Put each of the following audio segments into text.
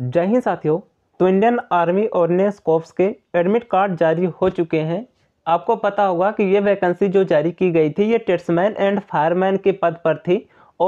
जय हिंद साथियों तो इंडियन आर्मी नेस कॉप्स के एडमिट कार्ड जारी हो चुके हैं आपको पता होगा कि ये वैकेंसी जो जारी की गई थी ये टेट्समैन एंड फायरमैन के पद पर थी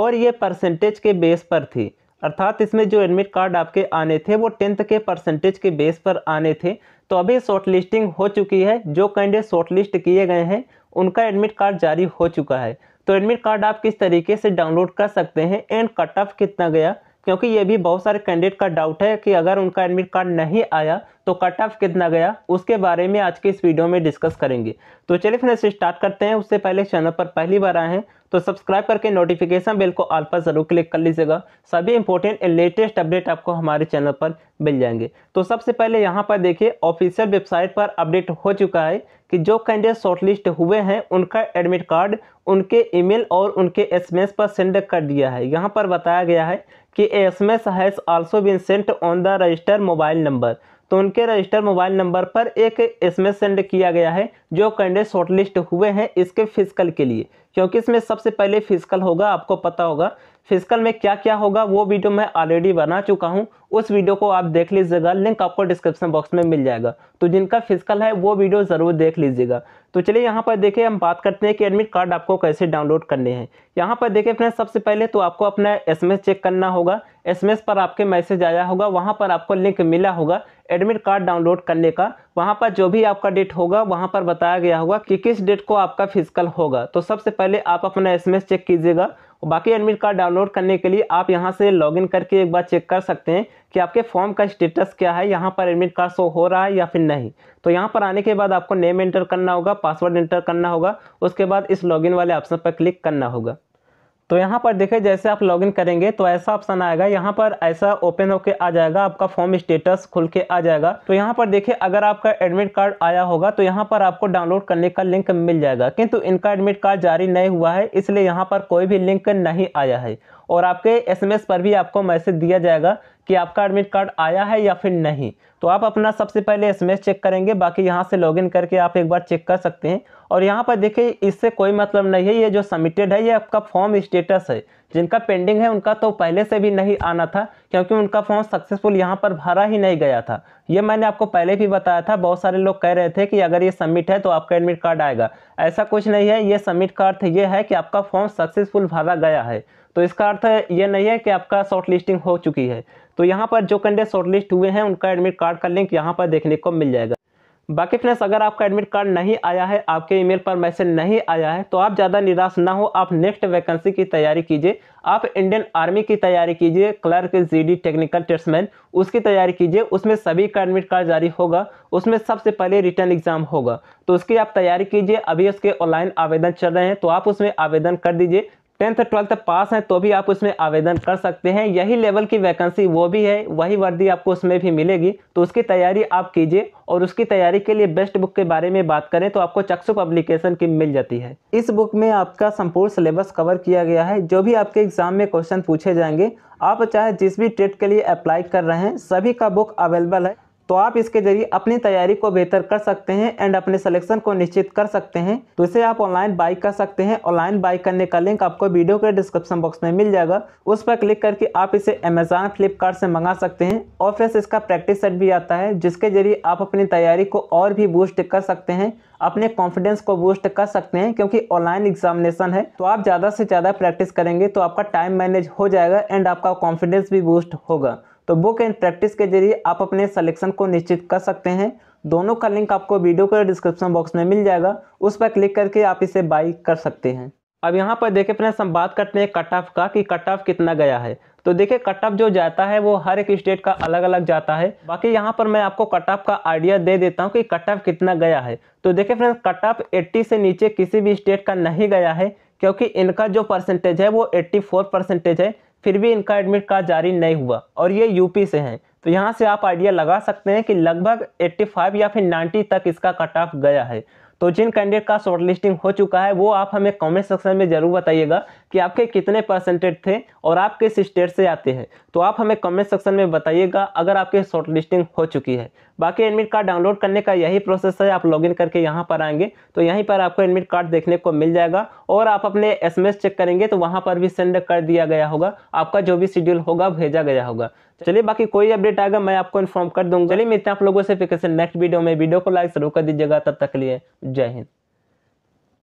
और ये परसेंटेज के बेस पर थी अर्थात इसमें जो एडमिट कार्ड आपके आने थे वो टेंथ के परसेंटेज के बेस पर आने थे तो अभी शॉर्ट लिस्टिंग हो चुकी है जो कैंडिडेट शॉर्ट लिस्ट किए गए हैं उनका एडमिट कार्ड जारी हो चुका है तो एडमिट कार्ड आप किस तरीके से डाउनलोड कर सकते हैं एंड कट ऑफ कितना गया क्योंकि ये भी बहुत सारे कैंडिडेट का डाउट है कि अगर उनका एडमिट कार्ड नहीं आया तो कट ऑफ कितना गया उसके बारे में आज के इस वीडियो में डिस्कस करेंगे तो चलिए से स्टार्ट करते हैं उससे पहले चैनल पर पहली बार आए हैं तो सब्सक्राइब करके नोटिफिकेशन बेल को आल पर जरूर क्लिक कर लीजिएगा सभी इंपॉर्टेंट एंड लेटेस्ट अपडेट आपको हमारे चैनल पर मिल जाएंगे तो सबसे पहले यहाँ पर देखिए ऑफिशियल वेबसाइट पर अपडेट हो चुका है कि जो कैंडिडेट शॉर्टलिस्ट हुए हैं उनका एडमिट कार्ड उनके ईमेल और उनके एसएमएस पर सेंड कर दिया है यहाँ पर बताया गया है कि S M S has also been sent on the register mobile number तो उनके रजिस्टर मोबाइल नंबर पर एक एसएमएस सेंड किया गया है जो कैंडिडेट शॉर्टलिस्ट हुए हैं इसके फिजिकल के लिए क्योंकि इसमें सबसे पहले फिजिकल होगा आपको पता होगा फिजिकल में क्या क्या होगा वो वीडियो मैं ऑलरेडी बना चुका हूँ उस वीडियो को आप देख लीजिएगा लिंक आपको डिस्क्रिप्शन बॉक्स में मिल जाएगा तो जिनका फिजिकल है वो वीडियो ज़रूर देख लीजिएगा तो चलिए यहाँ पर देखिए हम बात करते हैं कि एडमिट कार्ड आपको कैसे डाउनलोड करने हैं यहाँ पर देखें फ्रेंड्स सबसे पहले तो आपको अपना एसएमएस चेक करना होगा एसएमएस पर आपके मैसेज आया होगा वहाँ पर आपको लिंक मिला होगा एडमिट कार्ड डाउनलोड करने का वहाँ पर जो भी आपका डेट होगा वहाँ पर बताया गया होगा कि किस डेट को आपका फिजिकल होगा तो सबसे पहले आप अपना एस चेक कीजिएगा बाकी एडमिट कार्ड डाउनलोड करने के लिए आप यहाँ से लॉगिन करके एक बार चेक कर सकते हैं कि आपके फॉर्म का स्टेटस क्या है यहाँ पर एडमिट कार्ड शो हो रहा है या फिर नहीं तो यहाँ पर आने के बाद आपको नेम एंटर करना होगा पासवर्ड एंटर करना होगा उसके बाद इस लॉगिन वाले ऑप्शन पर क्लिक करना होगा तो यहाँ पर देखें जैसे आप लॉगिन करेंगे तो ऐसा ऑप्शन आएगा यहाँ पर ऐसा ओपन होके आ जाएगा आपका फॉर्म स्टेटस खुल के आ जाएगा तो यहाँ पर देखिए अगर आपका एडमिट कार्ड आया होगा तो यहाँ पर आपको डाउनलोड करने का लिंक मिल जाएगा किंतु इनका एडमिट कार्ड जारी नहीं हुआ है इसलिए यहाँ पर कोई भी लिंक नहीं आया है और आपके एसएमएस पर भी आपको मैसेज दिया जाएगा कि आपका एडमिट कार्ड आया है या फिर नहीं तो आप अपना सबसे पहले एसएमएस चेक करेंगे बाकी यहाँ से लॉगिन करके आप एक बार चेक कर सकते हैं और यहाँ पर देखिए इससे कोई मतलब नहीं है ये जो सबमिटेड है ये आपका फॉर्म स्टेटस है जिनका पेंडिंग है उनका तो पहले से भी नहीं आना था क्योंकि उनका फॉर्म सक्सेसफुल यहाँ पर भरा ही नहीं गया था ये मैंने आपको पहले भी बताया था बहुत सारे लोग कह रहे थे कि अगर ये सबमिट है तो आपका एडमिट कार्ड आएगा ऐसा कुछ नहीं है ये सबमिट का अर्थ ये है कि आपका फॉर्म सक्सेसफुल भरा गया है तो इसका अर्थ ये नहीं है कि आपका शॉर्ट लिस्टिंग हो चुकी है तो यहाँ पर जो कैंडिडेट शॉर्ट लिस्ट हुए हैं उनका एडमिट कार्ड का लिंक यहाँ पर देखने को मिल जाएगा बाकी फ्रेंड्स अगर आपका एडमिट कार्ड नहीं आया है आपके ईमेल पर मैसेज नहीं आया है तो आप ज़्यादा निराश ना हो आप नेक्स्ट वैकेंसी की तैयारी कीजिए आप इंडियन आर्मी की तैयारी कीजिए क्लर्क जीडी टेक्निकल टेस्टमैन उसकी तैयारी कीजिए उसमें सभी का एडमिट कार्ड जारी होगा उसमें सबसे पहले रिटर्न एग्जाम होगा तो उसकी आप तैयारी कीजिए अभी उसके ऑनलाइन आवेदन चल रहे हैं तो आप उसमें आवेदन कर दीजिए टेंथ और ट्वेल्थ पास हैं तो भी आप उसमें आवेदन कर सकते हैं यही लेवल की वैकेंसी वो भी है वही वर्दी आपको उसमें भी मिलेगी तो उसकी तैयारी आप कीजिए और उसकी तैयारी के लिए बेस्ट बुक के बारे में बात करें तो आपको चक्षु पब्लिकेशन की मिल जाती है इस बुक में आपका संपूर्ण सिलेबस कवर किया गया है जो भी आपके एग्जाम में क्वेश्चन पूछे जाएंगे आप चाहे जिस भी ट्रेड के लिए अप्लाई कर रहे हैं सभी का बुक अवेलेबल है तो आप इसके जरिए अपनी तैयारी को बेहतर कर सकते हैं एंड अपने सिलेक्शन को निश्चित कर सकते हैं तो इसे आप ऑनलाइन बाई कर सकते हैं ऑनलाइन बाई करने का लिंक आपको वीडियो के डिस्क्रिप्शन बॉक्स में मिल जाएगा उस पर क्लिक करके आप इसे अमेजान फ्लिपकार्ट से मंगा सकते हैं और फिर इसका प्रैक्टिस सेट भी आता है जिसके जरिए आप अपनी तैयारी को और भी बूस्ट कर सकते हैं अपने कॉन्फिडेंस को बूस्ट कर सकते हैं क्योंकि ऑनलाइन एग्जामिनेशन है तो आप ज़्यादा से ज़्यादा प्रैक्टिस करेंगे तो आपका टाइम मैनेज हो जाएगा एंड आपका कॉन्फिडेंस भी बूस्ट होगा तो बुक एंड प्रैक्टिस के जरिए आप अपने सलेक्शन को निश्चित कर सकते हैं दोनों का लिंक आपको वीडियो के डिस्क्रिप्शन बॉक्स में मिल जाएगा उस पर क्लिक करके आप इसे बाई कर सकते हैं अब यहाँ पर देखें फ्रेंड्स हम बात करते हैं कट ऑफ का कि कट ऑफ कितना गया है तो देखिए कट ऑफ जो जाता है वो हर एक स्टेट का अलग अलग जाता है बाकी यहाँ पर मैं आपको कट ऑफ का आइडिया दे देता हूँ कि कट ऑफ कितना गया है तो देखिए फ्रेंड्स कट ऑफ 80 से नीचे किसी भी स्टेट का नहीं गया है क्योंकि इनका जो परसेंटेज है वो 84 परसेंटेज है फिर भी इनका एडमिट कार्ड जारी नहीं हुआ और ये यूपी से हैं तो यहाँ से आप आइडिया लगा सकते हैं कि लगभग 85 या फिर 90 तक इसका कट ऑफ गया है तो जिन कैंडिडेट का शॉर्ट लिस्टिंग हो चुका है वो आप हमें कमेंट सेक्शन में ज़रूर बताइएगा कि आपके कितने परसेंटेज थे और आप किस स्टेट से आते हैं तो आप हमें कमेंट सेक्शन में बताइएगा अगर आपके शॉर्ट लिस्टिंग हो चुकी है बाकी एडमिट कार्ड डाउनलोड करने का यही प्रोसेस है आप लॉगिन करके यहाँ पर आएंगे तो यहीं पर आपको एडमिट कार्ड देखने को मिल जाएगा और आप अपने एस चेक करेंगे तो वहाँ पर भी सेंड कर दिया गया होगा आपका जो भी शेड्यूल होगा भेजा गया होगा चलिए बाकी कोई अपडेट आएगा मैं आपको इन्फॉर्म कर दूंगा चलिए मिलते हैं आप लोगों से फिर कैसे नेक्स्ट वीडियो में वीडियो को लाइक जरूर कर दीजिएगा तब तक के लिए जय हिंद